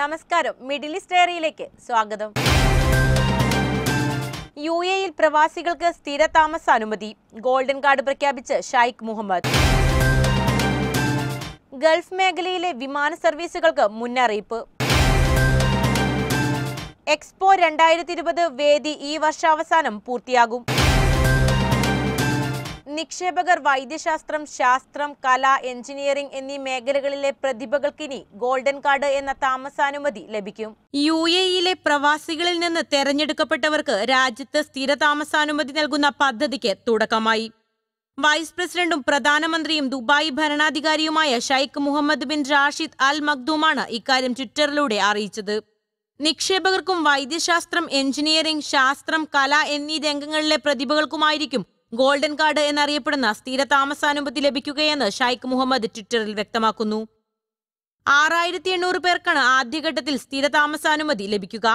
നമസ്കാരം middle east ഏറിയയിലേക്ക് സ്വാഗതം U എയിൽ പ്രവാസികൾക്ക് സ്ഥിര താമസ അനുമതി ഗോൾഡൻ കാർഡ് പ്രഖ്യാപിച്ച് ഷൈഖ് മുഹമ്മദ് ഗൾഫ് മേഖലയിലെ വിമാന സർവീസുകൾക്ക് മുന്നറിയിപ്പ് എക്സ്പോ രണ്ടായിരത്തി ഇരുപത് വേദി ഈ വർഷാവസാനം പൂർത്തിയാകും നിക്ഷേപകർ വൈദ്യശാസ്ത്രം ശാസ്ത്രം കല എഞ്ചിനീയറിംഗ് എന്നീ മേഖലകളിലെ പ്രതിഭകൾക്കിനി ഗോൾഡൻ കാർഡ് എന്ന താമസാനുമതി ലഭിക്കും യു എയിലെ പ്രവാസികളിൽ നിന്ന് തെരഞ്ഞെടുക്കപ്പെട്ടവർക്ക് രാജ്യത്ത് സ്ഥിര താമസാനുമതി നൽകുന്ന പദ്ധതിക്ക് തുടക്കമായി വൈസ് പ്രസിഡന്റും പ്രധാനമന്ത്രിയും ദുബായ് ഭരണാധികാരിയുമായ Sheikh Mohammed bin Rashid Al മഖ്ദൂമാണ് ഇക്കാര്യം ട്വിറ്ററിലൂടെ അറിയിച്ചത് നിക്ഷേപകർക്കും വൈദ്യശാസ്ത്രം എഞ്ചിനീയറിംഗ് ശാസ്ത്രം കല എന്നീ രംഗങ്ങളിലെ പ്രതിഭകൾക്കുമായിരിക്കും ഗോൾഡൻ കാർഡ് എന്നറിയപ്പെടുന്ന സ്ഥിര താമസാനുമതി ലഭിക്കുകയെന്ന് ഷൈഖ് മുഹമ്മദ് ട്വിറ്ററിൽ വ്യക്തമാക്കുന്നു ആറായിരത്തി എണ്ണൂറ് പേർക്കാണ് ആദ്യഘട്ടത്തിൽ സ്ഥിര താമസാനുമതി ലഭിക്കുക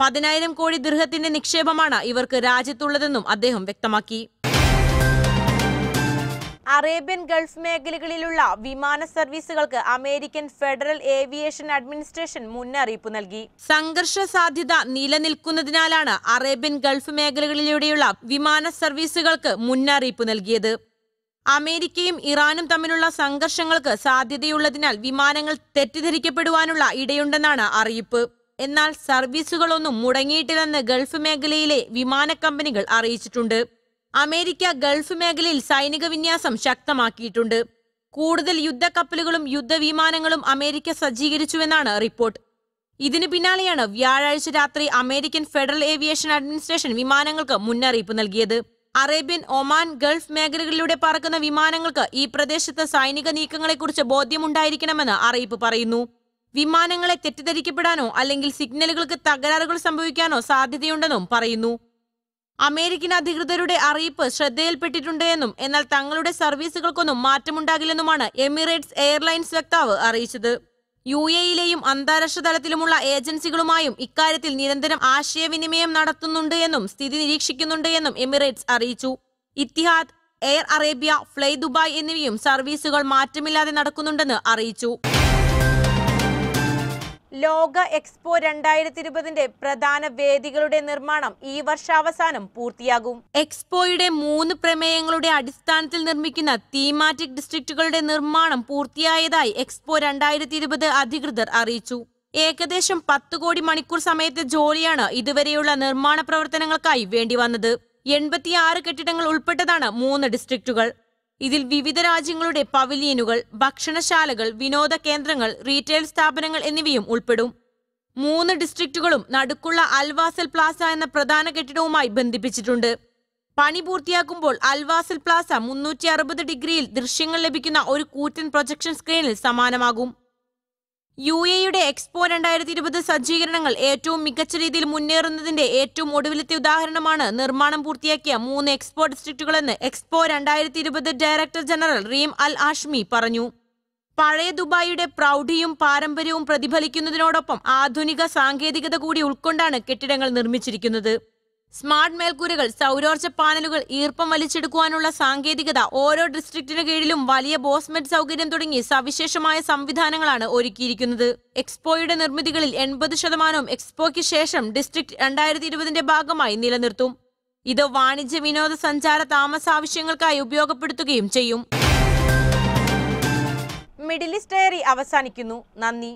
പതിനായിരം കോടി ദൃഹത്തിന്റെ നിക്ഷേപമാണ് ഇവർക്ക് രാജ്യത്തുള്ളതെന്നും അദ്ദേഹം വ്യക്തമാക്കി അറേബ്യൻ ഗൾഫ് മേഖലകളിലുള്ള വിമാന സർവീസുകൾക്ക് അമേരിക്കൻ ഫെഡറൽ ഏവിയേഷൻ അഡ്മിനിസ്ട്രേഷൻ മുന്നറിയിപ്പ് നൽകി സംഘർഷ സാധ്യത നിലനിൽക്കുന്നതിനാലാണ് അറേബ്യൻ ഗൾഫ് മേഖലകളിലൂടെയുള്ള വിമാന സർവീസുകൾക്ക് മുന്നറിയിപ്പ് നൽകിയത് അമേരിക്കയും ഇറാനും തമ്മിലുള്ള സംഘർഷങ്ങൾക്ക് സാധ്യതയുള്ളതിനാൽ വിമാനങ്ങൾ തെറ്റിദ്ധരിക്കപ്പെടുവാനുള്ള ഇടയുണ്ടെന്നാണ് അറിയിപ്പ് എന്നാൽ സർവീസുകളൊന്നും മുടങ്ങിയിട്ടില്ലെന്ന് ഗൾഫ് മേഖലയിലെ വിമാന കമ്പനികൾ അറിയിച്ചിട്ടുണ്ട് അമേരിക്ക ഗൾഫ് മേഖലയിൽ സൈനിക വിന്യാസം ശക്തമാക്കിയിട്ടുണ്ട് കൂടുതൽ യുദ്ധക്കപ്പലുകളും യുദ്ധവിമാനങ്ങളും അമേരിക്ക സജ്ജീകരിച്ചുവെന്നാണ് റിപ്പോർട്ട് ഇതിനു പിന്നാലെയാണ് വ്യാഴാഴ്ച രാത്രി അമേരിക്കൻ ഫെഡറൽ ഏവിയേഷൻ അഡ്മിനിസ്ട്രേഷൻ വിമാനങ്ങൾക്ക് മുന്നറിയിപ്പ് നൽകിയത് അറേബ്യൻ ഒമാൻ ഗൾഫ് മേഖലകളിലൂടെ പറക്കുന്ന വിമാനങ്ങൾക്ക് ഈ പ്രദേശത്ത് സൈനിക നീക്കങ്ങളെക്കുറിച്ച് ബോധ്യമുണ്ടായിരിക്കണമെന്ന് അറിയിപ്പ് പറയുന്നു വിമാനങ്ങളെ തെറ്റിദ്ധരിക്കപ്പെടാനോ അല്ലെങ്കിൽ സിഗ്നലുകൾക്ക് തകരാറുകൾ സംഭവിക്കാനോ സാധ്യതയുണ്ടെന്നും പറയുന്നു അമേരിക്കൻ അധികൃതരുടെ അറിയിപ്പ് ശ്രദ്ധയിൽപ്പെട്ടിട്ടുണ്ട് എന്നും എന്നാൽ തങ്ങളുടെ സർവീസുകൾക്കൊന്നും മാറ്റമുണ്ടാകില്ലെന്നുമാണ് എമിറേറ്റ്സ് എയർലൈൻസ് വക്താവ് അറിയിച്ചത് യു എയിലെയും അന്താരാഷ്ട്ര തലത്തിലുമുള്ള ഏജൻസികളുമായും ഇക്കാര്യത്തിൽ നിരന്തരം ആശയവിനിമയം നടത്തുന്നുണ്ട് എന്നും സ്ഥിതി നിരീക്ഷിക്കുന്നുണ്ട് എന്നും എമിറേറ്റ്സ് അറിയിച്ചു Etihad Air Arabia Fly Dubai എന്നിവയും സർവീസുകൾ മാറ്റമില്ലാതെ നടക്കുന്നുണ്ടെന്ന് അറിയിച്ചു ലോക എക്സ്പോ രണ്ടായിരത്തി ഇരുപതിന്റെ പ്രധാന വേദികളുടെ നിർമ്മാണം ഈ വർഷാവസാനം പൂർത്തിയാകും എക്സ്പോയുടെ മൂന്ന് പ്രമേയങ്ങളുടെ അടിസ്ഥാനത്തിൽ നിർമ്മിക്കുന്ന തീമാറ്റിക് ഡിസ്ട്രിക്റ്റുകളുടെ നിർമ്മാണം പൂർത്തിയായതായി എക്സ്പോ രണ്ടായിരത്തി ഇരുപത് അധികൃതർ അറിയിച്ചു ഏകദേശം പത്ത് കോടി മണിക്കൂർ സമയത്തെ ജോലിയാണ് ഇതുവരെയുള്ള നിർമ്മാണ പ്രവർത്തനങ്ങൾക്കായി വേണ്ടി വന്നത് എൺപത്തിയാറ് കെട്ടിടങ്ങൾ ഉൾപ്പെട്ടതാണ് മൂന്ന് ഡിസ്ട്രിക്റ്റുകൾ ഇതിൽ വിവിധ രാജ്യങ്ങളുടെ പവിലിയനുകൾ ഭക്ഷണശാലകൾ വിനോദ കേന്ദ്രങ്ങൾ റീറ്റെയിൽ സ്ഥാപനങ്ങൾ എന്നിവയും ഉൾപ്പെടും മൂന്ന് ഡിസ്ട്രിക്റ്റുകളും നടുക്കുള്ള അൽവാസൽ പ്ലാസ എന്ന പ്രധാന കെട്ടിടവുമായി ബന്ധിപ്പിച്ചിട്ടുണ്ട് പണി പൂർത്തിയാക്കുമ്പോൾ അൽവാസൽ പ്ലാസ മുന്നൂറ്റി അറുപത് ഡിഗ്രിയിൽ ദൃശ്യങ്ങൾ ലഭിക്കുന്ന ഒരു കൂറ്റൻ പ്രൊജക്ഷൻ സ്ക്രീനിൽ സമാനമാകും യു എയുടെ എക്സ്പോ രണ്ടായിരത്തി ഇരുപത് സജ്ജീകരണങ്ങൾ ഏറ്റവും മികച്ച രീതിയിൽ മുന്നേറുന്നതിന്റെ ഏറ്റവും ഒടുവിലത്തെ ഉദാഹരണമാണ് നിർമ്മാണം പൂർത്തിയാക്കിയ മൂന്ന് എക്സ്പോ ഡിസ്ട്രിക്റ്റുകളെന്ന് എക്സ്പോ രണ്ടായിരത്തി ഇരുപത് director general Reem Al Hashimy പറഞ്ഞു പഴയ ദുബായിയുടെ പ്രൗഢിയും പാരമ്പര്യവും പ്രതിഫലിക്കുന്നതിനോടൊപ്പം ആധുനിക സാങ്കേതികത കൂടി ഉൾക്കൊണ്ടാണ് കെട്ടിടങ്ങൾ നിർമ്മിച്ചിരിക്കുന്നത് സ്മാർട്ട് മേൽക്കൂരകൾ സൗരോർജ്ജ പാനലുകൾ ഈർപ്പം വലിച്ചെടുക്കുവാനുള്ള സാങ്കേതികത ഓരോ ഡിസ്ട്രിക്റ്റിനു കീഴിലും വലിയ ബോസ്മെറ്റ് സൗകര്യം തുടങ്ങി സവിശേഷമായ സംവിധാനങ്ങളാണ് ഒരുക്കിയിരിക്കുന്നത് എക്സ്പോയുടെ നിർമ്മിതികളിൽ എൺപത് ശതമാനവും എക്സ്പോയ്ക്ക് ശേഷം ഡിസ്ട്രിക്ട് രണ്ടായിരത്തി ഇരുപതിന്റെ ഭാഗമായി നിലനിർത്തും ഇത് വാണിജ്യ സഞ്ചാര താമസ ആവശ്യങ്ങൾക്കായി ഉപയോഗപ്പെടുത്തുകയും ചെയ്യും മിഡിൽ ഈസ്റ്റ് ഡയറി അവസാനിക്കുന്നു നന്ദി